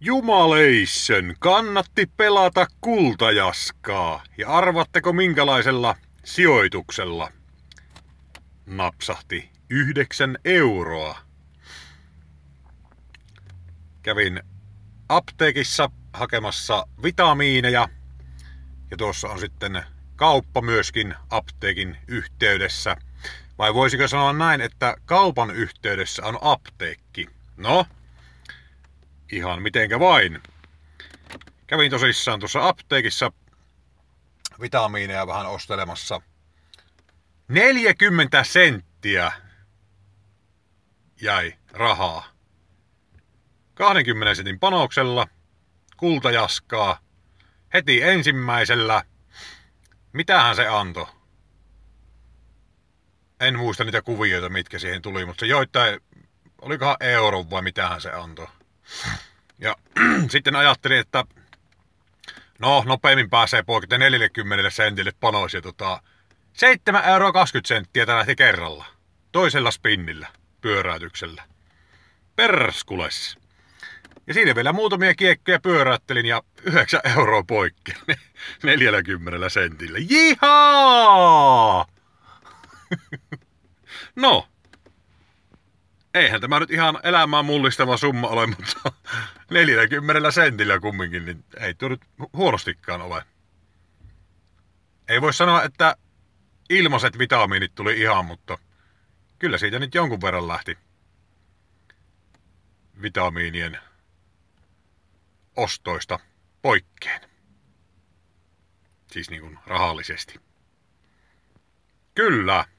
Jumaleissen kannatti pelata kultajaskaa. Ja arvatteko minkälaisella sijoituksella? Napsahti 9 euroa. Kävin apteekissa hakemassa vitamiineja. Ja tuossa on sitten kauppa myöskin apteekin yhteydessä. Vai voisiko sanoa näin, että kaupan yhteydessä on apteekki? No, ihan mitenkä vain. Kävin tosissaan tuossa apteekissa vitamiineja vähän ostelemassa. 40 senttiä jäi rahaa. 20 sentin panoksella kultajaskaa heti ensimmäisellä. Mitähän se antoi? En muista niitä kuvioita, mitkä siihen tuli, mutta se joittain, olikohan euron vai mitähän se antoi. Ja sitten ajattelin, että no nopeimmin pääsee poiketen 40 sentille panoisia tota, 7 euroa 20 senttiä tämä lähti kerralla. Toisella spinnillä, pyöräytyksellä. Perskules. Ja siinä vielä muutamia kiekkoja pyöräyttelin ja 9 euroa poikki 40 sentillä. Jihaa! no, eihän tämä nyt ihan elämää mullistava summa ole, mutta 40 sentillä kumminkin, niin ei tuo nyt huonostikaan ole. Ei voi sanoa, että ilmaiset vitamiinit tuli ihan, mutta kyllä siitä nyt jonkun verran lähti vitamiinien ostoista poikkeen. Siis niin kuin rahallisesti. Kyllä.